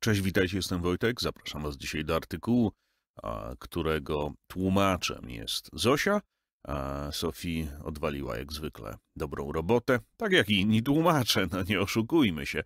Cześć, witajcie, jestem Wojtek. Zapraszam Was dzisiaj do artykułu, którego tłumaczem jest Zosia. Sofii odwaliła jak zwykle dobrą robotę, tak jak i inni tłumacze, no nie oszukujmy się.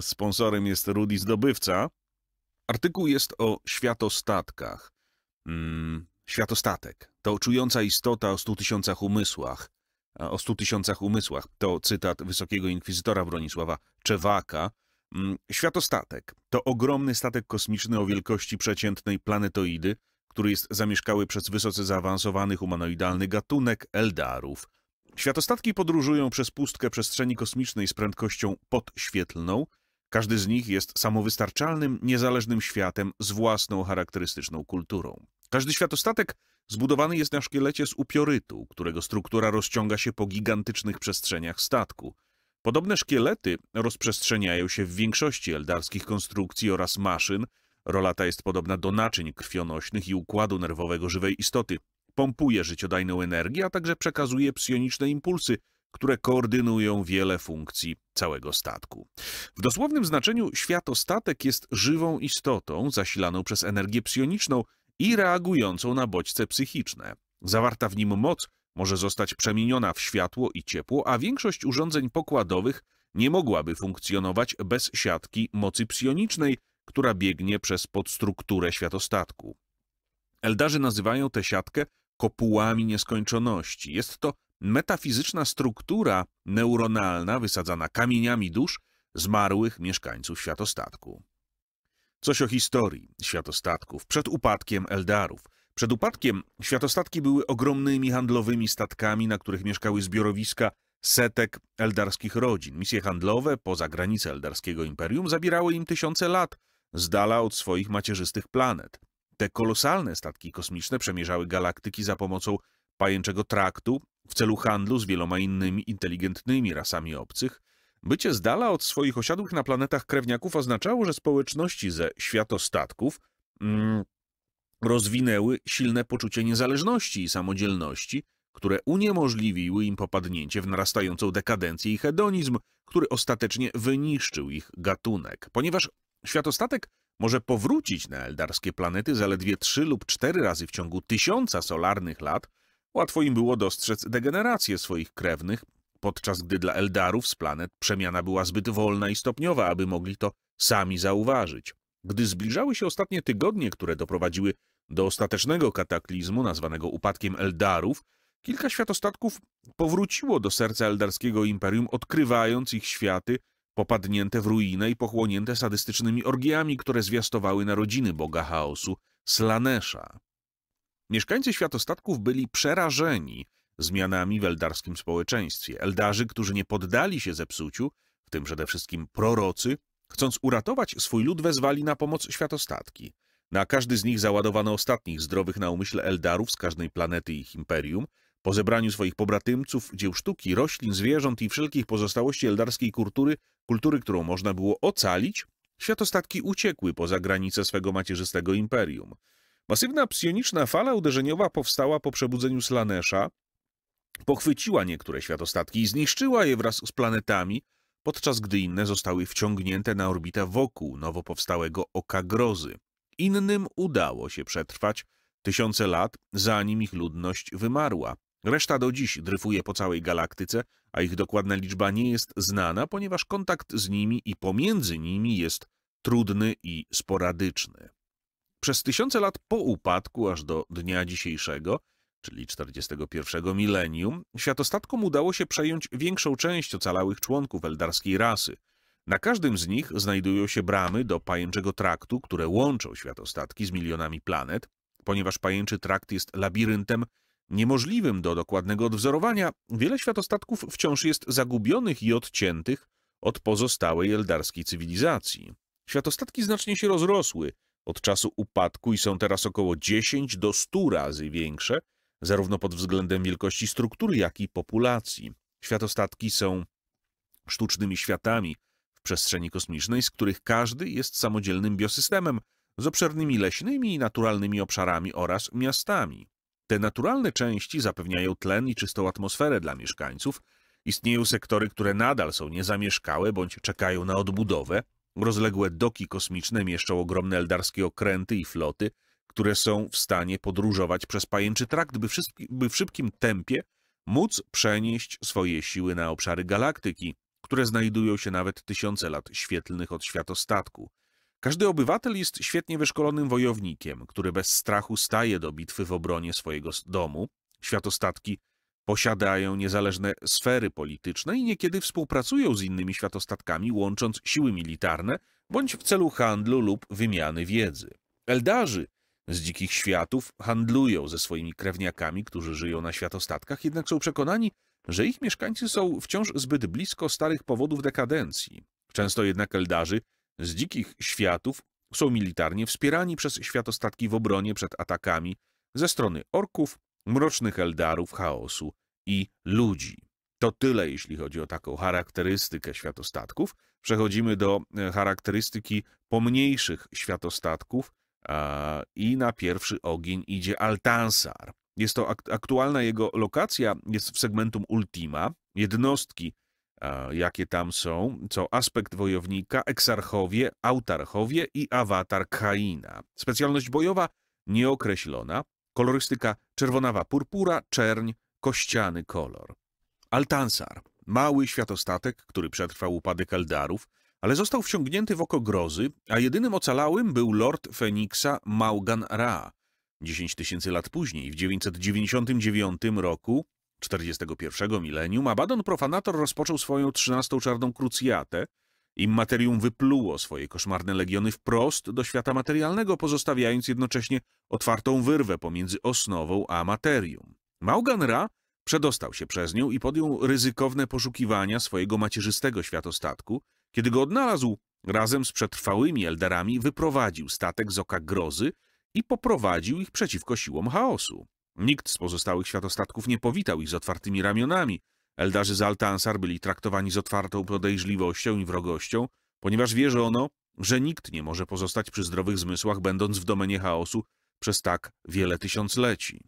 Sponsorem jest Rudy Zdobywca. Artykuł jest o światostatkach. Mm, światostatek to czująca istota o stu tysiącach umysłach. O stu tysiącach umysłach to cytat wysokiego inkwizytora Bronisława Czewaka, Mm, światostatek to ogromny statek kosmiczny o wielkości przeciętnej planetoidy, który jest zamieszkały przez wysoce zaawansowany humanoidalny gatunek Eldarów. Światostatki podróżują przez pustkę przestrzeni kosmicznej z prędkością podświetlną. Każdy z nich jest samowystarczalnym, niezależnym światem z własną charakterystyczną kulturą. Każdy światostatek zbudowany jest na szkielecie z upiorytu, którego struktura rozciąga się po gigantycznych przestrzeniach statku – Podobne szkielety rozprzestrzeniają się w większości eldarskich konstrukcji oraz maszyn. Rola ta jest podobna do naczyń krwionośnych i układu nerwowego żywej istoty. Pompuje życiodajną energię, a także przekazuje psioniczne impulsy, które koordynują wiele funkcji całego statku. W dosłownym znaczeniu światostatek jest żywą istotą zasilaną przez energię psioniczną i reagującą na bodźce psychiczne. Zawarta w nim moc może zostać przemieniona w światło i ciepło, a większość urządzeń pokładowych nie mogłaby funkcjonować bez siatki mocy psionicznej, która biegnie przez podstrukturę światostatku. Eldarzy nazywają tę siatkę kopułami nieskończoności. Jest to metafizyczna struktura neuronalna wysadzana kamieniami dusz zmarłych mieszkańców światostatku. Coś o historii światostatków przed upadkiem Eldarów – przed upadkiem światostatki były ogromnymi handlowymi statkami, na których mieszkały zbiorowiska setek eldarskich rodzin. Misje handlowe poza granice eldarskiego imperium zabierały im tysiące lat, z dala od swoich macierzystych planet. Te kolosalne statki kosmiczne przemierzały galaktyki za pomocą pajęczego traktu w celu handlu z wieloma innymi inteligentnymi rasami obcych. Bycie z dala od swoich osiadłych na planetach krewniaków oznaczało, że społeczności ze światostatków mm, rozwinęły silne poczucie niezależności i samodzielności, które uniemożliwiły im popadnięcie w narastającą dekadencję i hedonizm, który ostatecznie wyniszczył ich gatunek. Ponieważ światostatek może powrócić na eldarskie planety zaledwie trzy lub cztery razy w ciągu tysiąca solarnych lat, łatwo im było dostrzec degenerację swoich krewnych, podczas gdy dla eldarów z planet przemiana była zbyt wolna i stopniowa, aby mogli to sami zauważyć. Gdy zbliżały się ostatnie tygodnie, które doprowadziły do ostatecznego kataklizmu nazwanego upadkiem Eldarów, kilka światostatków powróciło do serca Eldarskiego Imperium, odkrywając ich światy popadnięte w ruinę i pochłonięte sadystycznymi orgiami, które zwiastowały narodziny boga chaosu, Slanesha. Mieszkańcy światostatków byli przerażeni zmianami w eldarskim społeczeństwie. Eldarzy, którzy nie poddali się zepsuciu, w tym przede wszystkim prorocy, Chcąc uratować swój lud, wezwali na pomoc światostatki. Na każdy z nich załadowano ostatnich zdrowych na umyśle Eldarów z każdej planety ich imperium. Po zebraniu swoich pobratymców, dzieł sztuki, roślin, zwierząt i wszelkich pozostałości eldarskiej kultury, kultury, którą można było ocalić, światostatki uciekły poza granice swego macierzystego imperium. Masywna psioniczna fala uderzeniowa powstała po przebudzeniu Slanesza, pochwyciła niektóre światostatki i zniszczyła je wraz z planetami, podczas gdy inne zostały wciągnięte na orbitę wokół nowo powstałego oka grozy. Innym udało się przetrwać tysiące lat, zanim ich ludność wymarła. Reszta do dziś dryfuje po całej galaktyce, a ich dokładna liczba nie jest znana, ponieważ kontakt z nimi i pomiędzy nimi jest trudny i sporadyczny. Przez tysiące lat po upadku, aż do dnia dzisiejszego, czyli 41 milenium, światostatkom udało się przejąć większą część ocalałych członków eldarskiej rasy. Na każdym z nich znajdują się bramy do pajęczego traktu, które łączą światostatki z milionami planet. Ponieważ pajęczy trakt jest labiryntem niemożliwym do dokładnego odwzorowania, wiele światostatków wciąż jest zagubionych i odciętych od pozostałej eldarskiej cywilizacji. Światostatki znacznie się rozrosły od czasu upadku i są teraz około 10 do 100 razy większe zarówno pod względem wielkości struktury, jak i populacji. Światostatki są sztucznymi światami w przestrzeni kosmicznej, z których każdy jest samodzielnym biosystemem z obszernymi leśnymi i naturalnymi obszarami oraz miastami. Te naturalne części zapewniają tlen i czystą atmosferę dla mieszkańców. Istnieją sektory, które nadal są niezamieszkałe bądź czekają na odbudowę. Rozległe doki kosmiczne mieszczą ogromne eldarskie okręty i floty, które są w stanie podróżować przez pajęczy trakt, by, wszystki, by w szybkim tempie móc przenieść swoje siły na obszary galaktyki, które znajdują się nawet tysiące lat świetlnych od światostatku. Każdy obywatel jest świetnie wyszkolonym wojownikiem, który bez strachu staje do bitwy w obronie swojego domu. Światostatki posiadają niezależne sfery polityczne i niekiedy współpracują z innymi światostatkami, łącząc siły militarne bądź w celu handlu lub wymiany wiedzy. Eldarzy z dzikich światów handlują ze swoimi krewniakami, którzy żyją na światostatkach, jednak są przekonani, że ich mieszkańcy są wciąż zbyt blisko starych powodów dekadencji. Często jednak eldarzy z dzikich światów są militarnie wspierani przez światostatki w obronie przed atakami ze strony orków, mrocznych eldarów, chaosu i ludzi. To tyle, jeśli chodzi o taką charakterystykę światostatków. Przechodzimy do e, charakterystyki pomniejszych światostatków, i na pierwszy ogień idzie Altansar. Jest to aktualna jego lokacja, jest w segmentum Ultima. Jednostki, jakie tam są, co aspekt wojownika, eksarchowie, autarchowie i awatar Kaina. Specjalność bojowa nieokreślona, kolorystyka czerwonawa purpura, czerń, kościany kolor. Altansar, mały światostatek, który przetrwał upadek Eldarów, ale został wciągnięty w oko grozy, a jedynym ocalałym był lord Feniksa Maugan Ra. Dziesięć tysięcy lat później, w 999 roku, 41 milenium, Abaddon Profanator rozpoczął swoją trzynastą czarną krucjatę, Immaterium wypluło swoje koszmarne legiony wprost do świata materialnego, pozostawiając jednocześnie otwartą wyrwę pomiędzy osnową a materium. Maugan Ra przedostał się przez nią i podjął ryzykowne poszukiwania swojego macierzystego światostatku, kiedy go odnalazł, razem z przetrwałymi Elderami wyprowadził statek z oka grozy i poprowadził ich przeciwko siłom chaosu. Nikt z pozostałych światostatków nie powitał ich z otwartymi ramionami. Eldarzy z Altansar byli traktowani z otwartą podejrzliwością i wrogością, ponieważ wierzono, że nikt nie może pozostać przy zdrowych zmysłach, będąc w domenie chaosu przez tak wiele tysiącleci.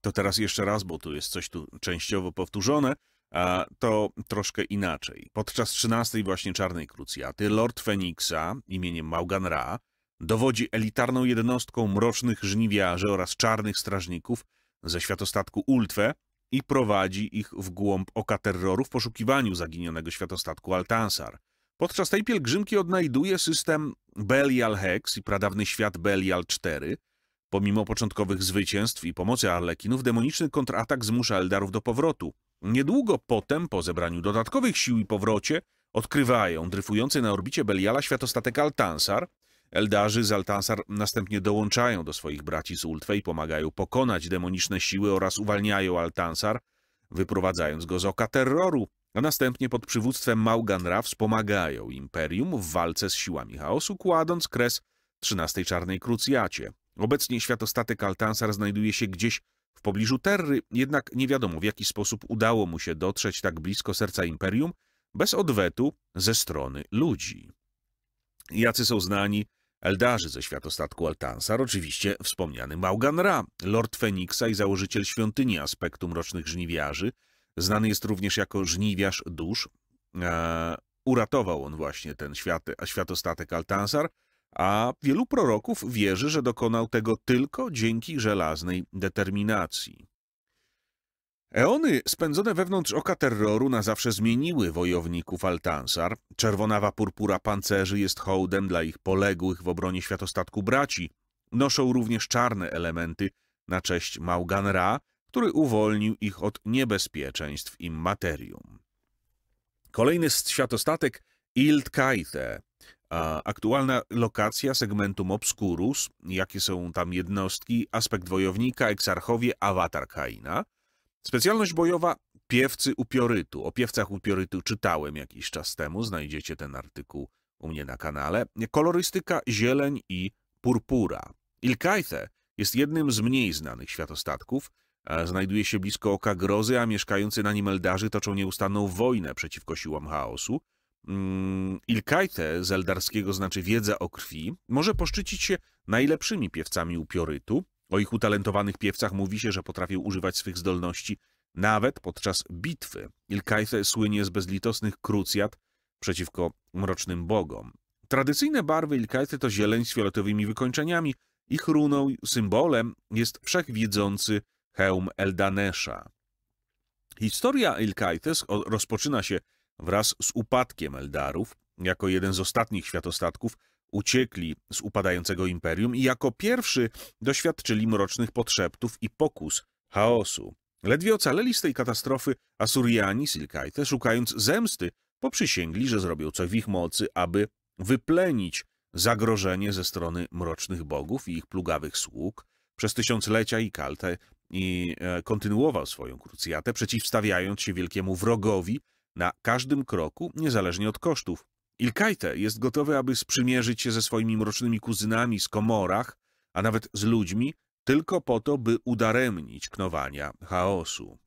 To teraz jeszcze raz, bo tu jest coś tu częściowo powtórzone – to troszkę inaczej. Podczas 13 właśnie Czarnej Krucjaty Lord Feniksa imieniem Maugan Ra dowodzi elitarną jednostką mrocznych żniwiarzy oraz czarnych strażników ze światostatku Ultwe i prowadzi ich w głąb oka terroru w poszukiwaniu zaginionego światostatku Altansar. Podczas tej pielgrzymki odnajduje system Belial Hex i pradawny świat Belial 4. Pomimo początkowych zwycięstw i pomocy Arlekinów, demoniczny kontratak zmusza Eldarów do powrotu. Niedługo potem, po zebraniu dodatkowych sił i powrocie, odkrywają dryfujący na orbicie Beliala światostatek Altansar. Eldarzy z Altansar następnie dołączają do swoich braci z Ultwe i pomagają pokonać demoniczne siły oraz uwalniają Altansar, wyprowadzając go z oka terroru, a następnie pod przywództwem Maugan wspomagają Imperium w walce z siłami chaosu, kładąc kres XIII Czarnej Krucjacie. Obecnie światostatek Altansar znajduje się gdzieś w pobliżu Terry jednak nie wiadomo, w jaki sposób udało mu się dotrzeć tak blisko serca imperium bez odwetu ze strony ludzi. Jacy są znani eldarzy ze światostatku Altansar, oczywiście wspomniany Maugan Ra, lord Feniksa i założyciel świątyni aspektu Mrocznych Żniwiarzy, znany jest również jako Żniwiarz Dusz. Eee, uratował on właśnie ten świat, światostatek Altansar, a wielu proroków wierzy, że dokonał tego tylko dzięki żelaznej determinacji. Eony spędzone wewnątrz oka terroru na zawsze zmieniły wojowników Altansar. Czerwonawa purpura pancerzy jest hołdem dla ich poległych w obronie światostatku braci. Noszą również czarne elementy na cześć Maugan Ra, który uwolnił ich od niebezpieczeństw im materium. Kolejny z światostatek Ild Kaite Aktualna lokacja segmentum Obscurus, jakie są tam jednostki, aspekt wojownika, eksarchowie, awatar Kaina. Specjalność bojowa piewcy upiorytu. O piewcach upiorytu czytałem jakiś czas temu, znajdziecie ten artykuł u mnie na kanale. Kolorystyka zieleń i purpura. Ilkajthe jest jednym z mniej znanych światostatków. E, znajduje się blisko oka grozy, a mieszkający na nim Eldarzy toczą nieustanną wojnę przeciwko siłom chaosu. Mm, Ilkajte z eldarskiego znaczy wiedza o krwi, może poszczycić się najlepszymi piewcami upiorytu. O ich utalentowanych piewcach mówi się, że potrafią używać swych zdolności nawet podczas bitwy. Ilkajte słynie z bezlitosnych krucjat przeciwko mrocznym bogom. Tradycyjne barwy Ilkajte to zieleń z fioletowymi wykończeniami. Ich runą, symbolem jest wszechwiedzący hełm Eldanesza. Historia Ilkajte rozpoczyna się Wraz z upadkiem Eldarów, jako jeden z ostatnich światostatków, uciekli z upadającego imperium i jako pierwszy doświadczyli mrocznych potrzeptów i pokus chaosu. Ledwie ocaleli z tej katastrofy Asuriani Silkajte, szukając zemsty, poprzysięgli, że zrobią co w ich mocy, aby wyplenić zagrożenie ze strony mrocznych bogów i ich plugawych sług. Przez tysiąclecia kalte i e, kontynuował swoją krucjatę, przeciwstawiając się wielkiemu wrogowi, na każdym kroku, niezależnie od kosztów. Ilkajte jest gotowy, aby sprzymierzyć się ze swoimi mrocznymi kuzynami z komorach, a nawet z ludźmi, tylko po to, by udaremnić knowania chaosu.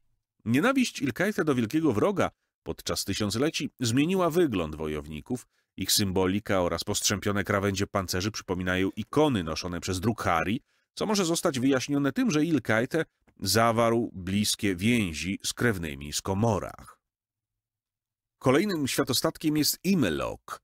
Nienawiść Ilkajte do wielkiego wroga podczas tysiącleci zmieniła wygląd wojowników, ich symbolika oraz postrzępione krawędzie pancerzy przypominają ikony noszone przez Drukhari, co może zostać wyjaśnione tym, że Ilkajte zawarł bliskie więzi z krewnymi z Komorach. Kolejnym światostatkiem jest Imelok,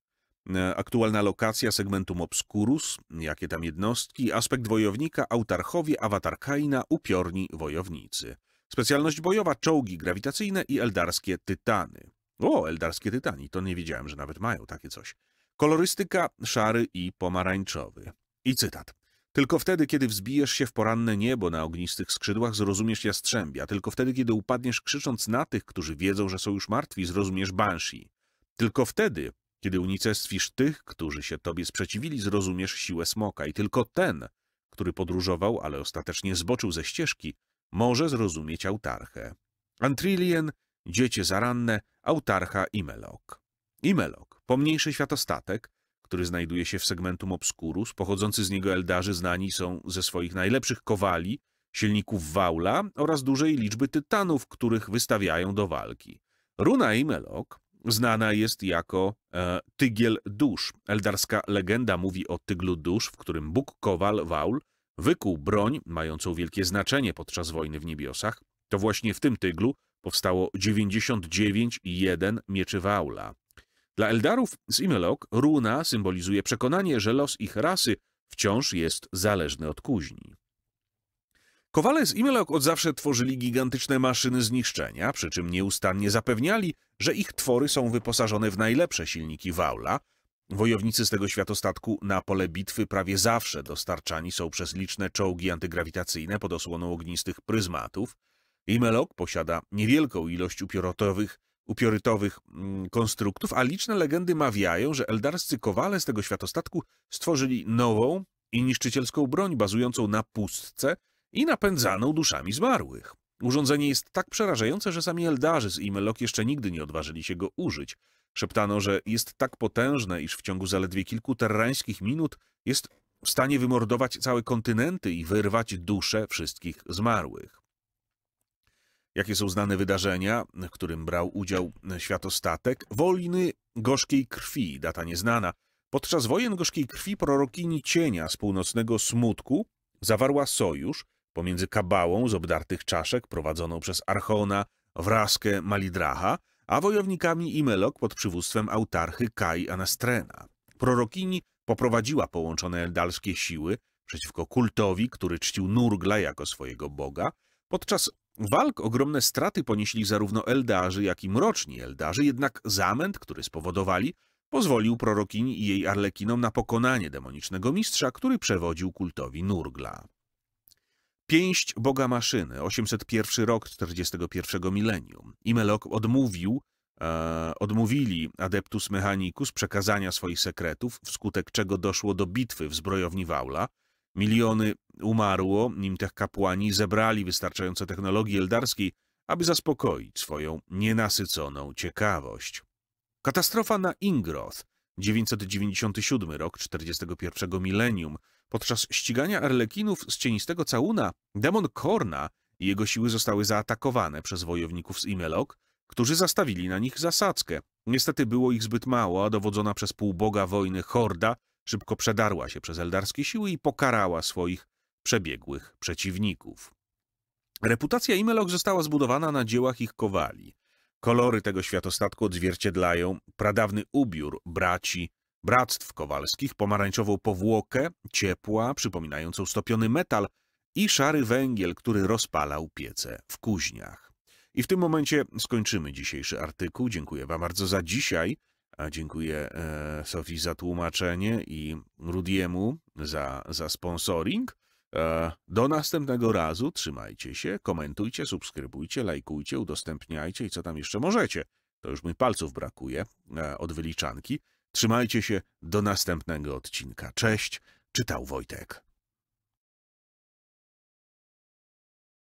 e, aktualna lokacja segmentum Obscurus, jakie tam jednostki, aspekt wojownika, autarchowie, awatar Kaina, upiorni wojownicy. Specjalność bojowa, czołgi grawitacyjne i eldarskie tytany. O, eldarskie tytani, to nie wiedziałem, że nawet mają takie coś. Kolorystyka szary i pomarańczowy. I cytat. Tylko wtedy, kiedy wzbijesz się w poranne niebo na ognistych skrzydłach, zrozumiesz jastrzębia. Tylko wtedy, kiedy upadniesz krzycząc na tych, którzy wiedzą, że są już martwi, zrozumiesz banshee. Tylko wtedy, kiedy unicestwisz tych, którzy się tobie sprzeciwili, zrozumiesz siłę smoka. I tylko ten, który podróżował, ale ostatecznie zboczył ze ścieżki, może zrozumieć autarchę. Antrilien, dziecię zaranne, autarcha Imelok. Imelok, pomniejszy światostatek, który znajduje się w segmentum obskurus. Pochodzący z niego Eldarzy znani są ze swoich najlepszych kowali, silników Waula oraz dużej liczby tytanów, których wystawiają do walki. Runa Imelok znana jest jako e, Tygiel Dusz. Eldarska legenda mówi o Tyglu Dusz, w którym Bóg Kowal Waul wykuł broń mającą wielkie znaczenie podczas wojny w niebiosach. To właśnie w tym Tyglu powstało 99,1 mieczy Waula. Dla Eldarów z Imelok runa symbolizuje przekonanie, że los ich rasy wciąż jest zależny od kuźni. Kowale z Imelok od zawsze tworzyli gigantyczne maszyny zniszczenia, przy czym nieustannie zapewniali, że ich twory są wyposażone w najlepsze silniki Waula. Wojownicy z tego światostatku na pole bitwy prawie zawsze dostarczani są przez liczne czołgi antygrawitacyjne pod osłoną ognistych pryzmatów. Imelok posiada niewielką ilość upiorotowych upiorytowych mm, konstruktów, a liczne legendy mawiają, że eldarscy kowale z tego światostatku stworzyli nową i niszczycielską broń bazującą na pustce i napędzaną duszami zmarłych. Urządzenie jest tak przerażające, że sami Eldarzy z Imelok jeszcze nigdy nie odważyli się go użyć. Szeptano, że jest tak potężne, iż w ciągu zaledwie kilku terrańskich minut jest w stanie wymordować całe kontynenty i wyrwać dusze wszystkich zmarłych jakie są znane wydarzenia, w którym brał udział światostatek. Wojny gorzkiej krwi, data nieznana. Podczas wojen gorzkiej krwi prorokini cienia z północnego smutku zawarła sojusz pomiędzy kabałą z obdartych czaszek prowadzoną przez Archona, Wraskę Malidracha, a wojownikami Imelok pod przywództwem autarchy Kai Anastrena. Prorokini poprowadziła połączone eldalskie siły przeciwko kultowi, który czcił Nurgla jako swojego boga, podczas walk ogromne straty ponieśli zarówno Eldarzy, jak i mroczni Eldarzy, jednak zamęt, który spowodowali, pozwolił prorokini i jej arlekinom na pokonanie demonicznego mistrza, który przewodził kultowi Nurgla. Pięść Boga Maszyny, 801 rok 41 milenium. Imelok odmówił, e, odmówili Adeptus Mechanicus przekazania swoich sekretów, wskutek czego doszło do bitwy w zbrojowni Waula, Miliony umarło, nim tych kapłani zebrali wystarczająco technologii eldarskiej, aby zaspokoić swoją nienasyconą ciekawość. Katastrofa na Ingroth, 997 rok 41 milenium, podczas ścigania Arlekinów z cienistego całuna, demon Korna i jego siły zostały zaatakowane przez wojowników z Imelok, którzy zastawili na nich zasadzkę. Niestety było ich zbyt mało, a dowodzona przez półboga wojny horda Szybko przedarła się przez eldarskie siły i pokarała swoich przebiegłych przeciwników. Reputacja Imelok została zbudowana na dziełach ich kowali. Kolory tego światostatku odzwierciedlają pradawny ubiór braci, bractw kowalskich, pomarańczową powłokę, ciepła, przypominającą stopiony metal i szary węgiel, który rozpalał piece w kuźniach. I w tym momencie skończymy dzisiejszy artykuł. Dziękuję Wam bardzo za dzisiaj. A dziękuję e, Sofii za tłumaczenie i Rudiemu za, za sponsoring. E, do następnego razu trzymajcie się, komentujcie, subskrybujcie, lajkujcie, udostępniajcie i co tam jeszcze możecie. To już mi palców brakuje e, od wyliczanki. Trzymajcie się do następnego odcinka. Cześć, czytał Wojtek.